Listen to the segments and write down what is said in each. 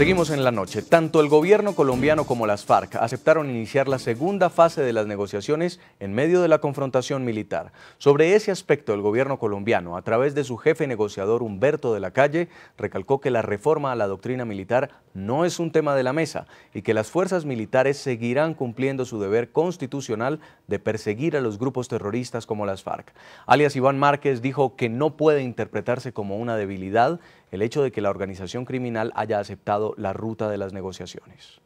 Seguimos en la noche. Tanto el gobierno colombiano como las FARC aceptaron iniciar la segunda fase de las negociaciones en medio de la confrontación militar. Sobre ese aspecto, el gobierno colombiano, a través de su jefe negociador Humberto de la Calle, recalcó que la reforma a la doctrina militar no es un tema de la mesa y que las fuerzas militares seguirán cumpliendo su deber constitucional de perseguir a los grupos terroristas como las FARC. Alias Iván Márquez dijo que no puede interpretarse como una debilidad el hecho de que la organización criminal haya aceptado la ruta de las negociaciones.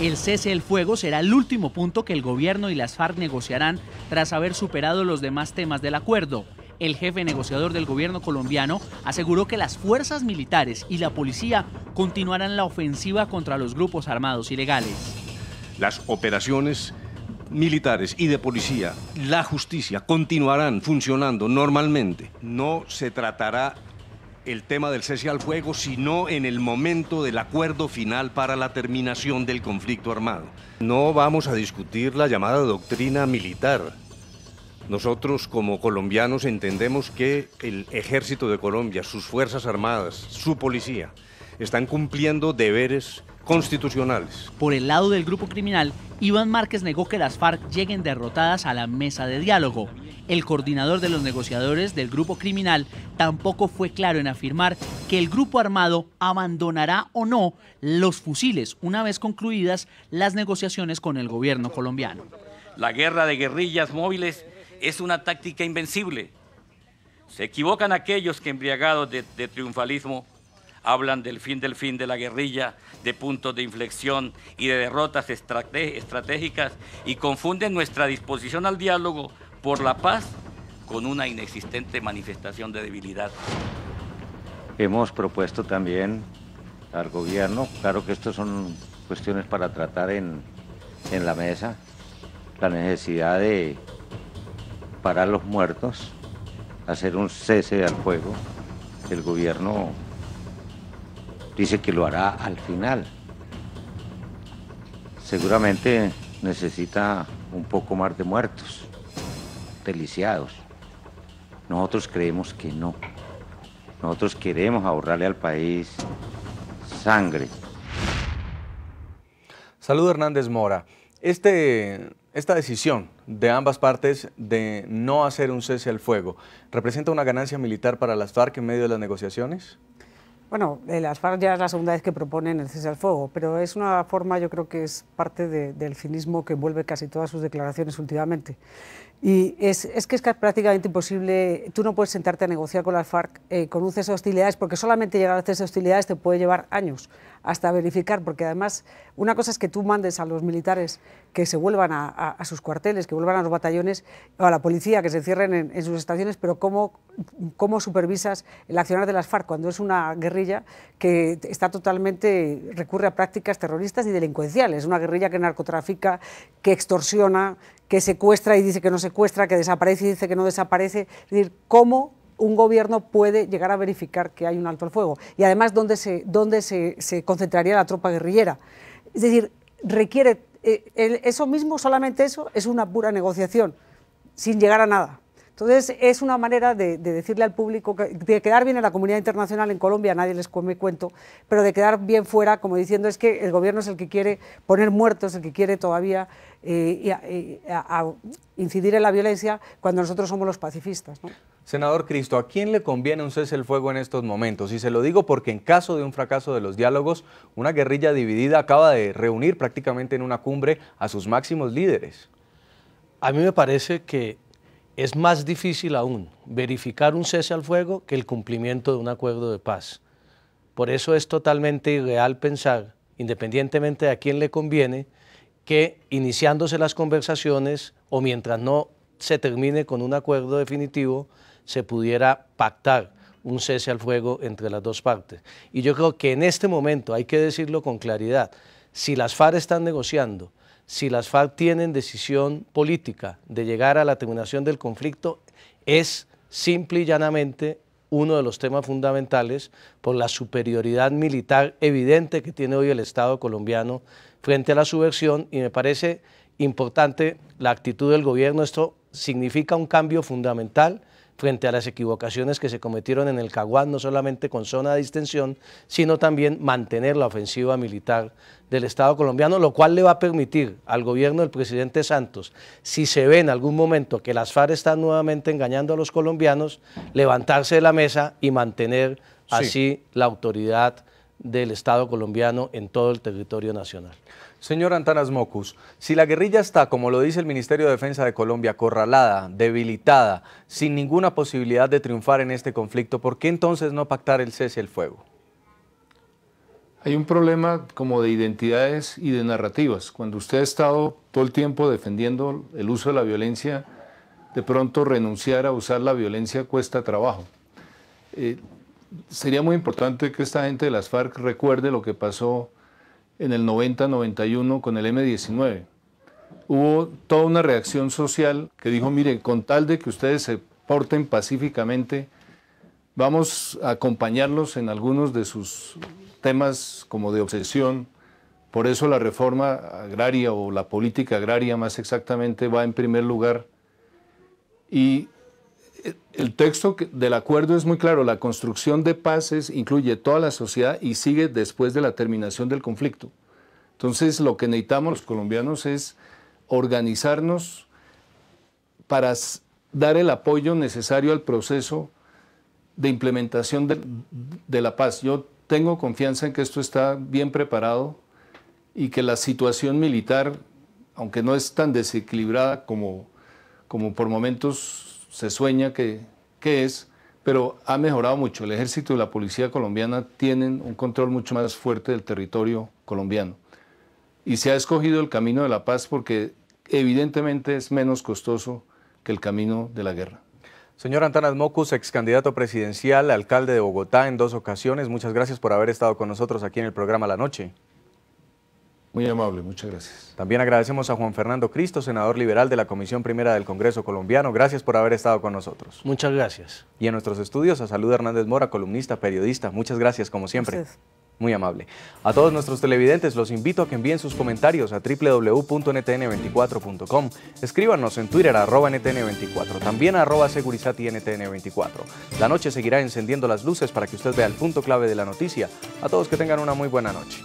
El cese del fuego será el último punto que el gobierno y las FARC negociarán tras haber superado los demás temas del acuerdo. El jefe negociador del gobierno colombiano aseguró que las fuerzas militares y la policía continuarán la ofensiva contra los grupos armados ilegales. Las operaciones militares y de policía, la justicia, continuarán funcionando normalmente. No se tratará el tema del cese al fuego, sino en el momento del acuerdo final para la terminación del conflicto armado. No vamos a discutir la llamada doctrina militar. Nosotros como colombianos entendemos que el ejército de Colombia, sus Fuerzas Armadas, su policía, están cumpliendo deberes constitucionales. Por el lado del grupo criminal, Iván Márquez negó que las FARC lleguen derrotadas a la mesa de diálogo el coordinador de los negociadores del grupo criminal tampoco fue claro en afirmar que el grupo armado abandonará o no los fusiles una vez concluidas las negociaciones con el gobierno colombiano. La guerra de guerrillas móviles es una táctica invencible. Se equivocan aquellos que embriagados de, triunfalismo hablan del fin del fin de la guerrilla, de puntos de inflexión y de derrotas estratégicas y confunden nuestra disposición al diálogo por la paz con una inexistente manifestación de debilidad. Hemos propuesto también al gobierno, claro que estas son cuestiones para tratar en, la mesa, la necesidad de parar los muertos, hacer un cese al fuego. El gobierno dice que lo hará al final. Seguramente necesita un poco más de muertos deliciados. Nosotros creemos que no. Nosotros queremos ahorrarle al país sangre. Saludo Hernández Mora. Este, esta decisión de ambas partes de no hacer un cese al fuego representa una ganancia militar para las FARC en medio de las negociaciones? Bueno, las FARC ya es la segunda vez que proponen el cese al fuego, pero es una forma, yo creo que es parte del cinismo que envuelve casi todas sus declaraciones últimamente. Y es, que es prácticamente imposible, tú no puedes sentarte a negociar con las FARC eh, con un cese de hostilidades, porque solamente llegar un cese de hostilidades te puede llevar años hasta verificar, porque además una cosa es que tú mandes a los militares que se vuelvan a, sus cuarteles, que vuelvan a los batallones, o a la policía, que se cierren en, sus estaciones, pero ¿cómo, ¿cómo supervisas el accionar de las FARC cuando es una guerra guerrilla que está totalmente, recurre a prácticas terroristas y delincuenciales, una guerrilla que narcotrafica, que extorsiona, que secuestra y dice que no secuestra, que desaparece y dice que no desaparece. Es decir, ¿cómo un gobierno puede llegar a verificar que hay un alto el fuego. Y además, ¿dónde se, se, concentraría la tropa guerrillera? Es decir, requiere eh, eso mismo, solamente eso, es una pura negociación, sin llegar a nada. Entonces, es una manera de, decirle al público, de quedar bien en la comunidad internacional en Colombia, nadie les come cuento, pero de quedar bien fuera, como diciendo, es que el gobierno es el que quiere poner muertos, el que quiere todavía eh, incidir en la violencia cuando nosotros somos los pacifistas. Senador Cristo, ¿a quién le conviene un cese el fuego en estos momentos? Y se lo digo porque en caso de un fracaso de los diálogos, una guerrilla dividida acaba de reunir prácticamente en una cumbre a sus máximos líderes. A mí me parece que es más difícil aún verificar un cese al fuego que el cumplimiento de un acuerdo de paz. Por eso es totalmente irreal pensar, independientemente de a quién le conviene, que iniciándose las conversaciones o mientras no se termine con un acuerdo definitivo, se pudiera pactar un cese al fuego entre las dos partes. Y yo creo que en este momento hay que decirlo con claridad, si las FARC están negociando si las FARC tienen decisión política de llegar a la terminación del conflicto, es simple y llanamente uno de los temas fundamentales por la superioridad militar evidente que tiene hoy el Estado colombiano frente a la subversión y me parece importante la actitud del gobierno. Esto significa un cambio fundamental frente a las equivocaciones que se cometieron en el Caguán, no solamente con zona de distensión, sino también mantener la ofensiva militar del Estado colombiano, lo cual le va a permitir al gobierno del presidente Santos, si se ve en algún momento que las FARC están nuevamente engañando a los colombianos, levantarse de la mesa y mantener así la autoridad del Estado colombiano en todo el territorio nacional. Señor Antanas Mocus, si la guerrilla está, como lo dice el Ministerio de Defensa de Colombia, acorralada, debilitada, sin ninguna posibilidad de triunfar en este conflicto, ¿por qué entonces no pactar el cese el fuego? Hay un problema como de identidades y de narrativas. Cuando usted ha estado todo el tiempo defendiendo el uso de la violencia, de pronto renunciar a usar la violencia cuesta trabajo. Eh, sería muy importante que esta gente de las FARC recuerde lo que pasó en el 90-91 con el M-19. Hubo toda una reacción social que dijo, miren, con tal de que ustedes se porten pacíficamente, vamos a acompañarlos en algunos de sus temas como de obsesión. Por eso la reforma agraria o la política agraria más exactamente va en primer lugar. Y el texto del acuerdo es muy claro, la construcción de paces incluye toda la sociedad y sigue después de la terminación del conflicto. Entonces lo que necesitamos los colombianos es organizarnos para dar el apoyo necesario al proceso de implementación de, de la paz. Yo tengo confianza en que esto está bien preparado y que la situación militar, aunque no es tan desequilibrada como, como por momentos se sueña que, es, pero ha mejorado mucho. El ejército y la policía colombiana tienen un control mucho más fuerte del territorio colombiano. Y se ha escogido el camino de la paz porque evidentemente es menos costoso que el camino de la guerra. Señor Antanas Mocus, ex candidato presidencial, alcalde de Bogotá en dos ocasiones, muchas gracias por haber estado con nosotros aquí en el programa La Noche. Muy amable, muchas gracias. También agradecemos a Juan Fernando Cristo, senador liberal de la Comisión Primera del Congreso colombiano. Gracias por haber estado con nosotros. Muchas gracias. Y en nuestros estudios a Salud Hernández Mora, columnista, periodista. Muchas gracias, como siempre. Gracias. Muy amable. A todos nuestros televidentes los invito a que envíen sus comentarios a www.ntn24.com. Escríbanos en Twitter arroba ntn24, también arroba segurizati ntn24. La noche seguirá encendiendo las luces para que usted vea el punto clave de la noticia. A todos que tengan una muy buena noche.